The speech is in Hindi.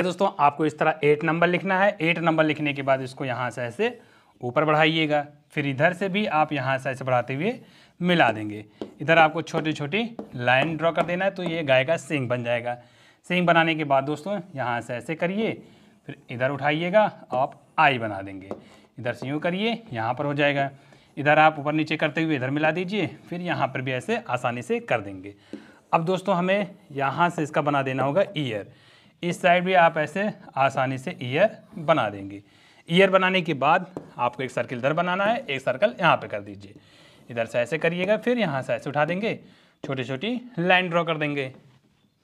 तो दोस्तों आपको इस तरह एट नंबर लिखना है एट नंबर लिखने के बाद इसको यहाँ से ऐसे ऊपर बढ़ाइएगा फिर इधर से भी आप यहाँ से ऐसे बढ़ाते हुए मिला देंगे इधर आपको छोटी छोटी लाइन ड्रॉ कर देना है तो ये गाय का सिंग बन जाएगा सिंग बनाने के बाद दोस्तों यहाँ से ऐसे करिए फिर इधर उठाइएगा आप आई बना देंगे इधर से यूँ करिए यहाँ पर हो जाएगा इधर आप ऊपर नीचे करते हुए इधर मिला दीजिए फिर यहाँ पर भी ऐसे आसानी से कर देंगे अब दोस्तों हमें यहाँ से इसका बना देना होगा ईयर इस साइड भी आप ऐसे आसानी से ईयर बना देंगे ईयर बनाने के बाद आपको एक सर्किल इधर बनाना है एक सर्कल यहाँ पे कर दीजिए इधर से ऐसे करिएगा फिर यहाँ से ऐसे उठा देंगे छोटी छोटी लाइन ड्रॉ कर देंगे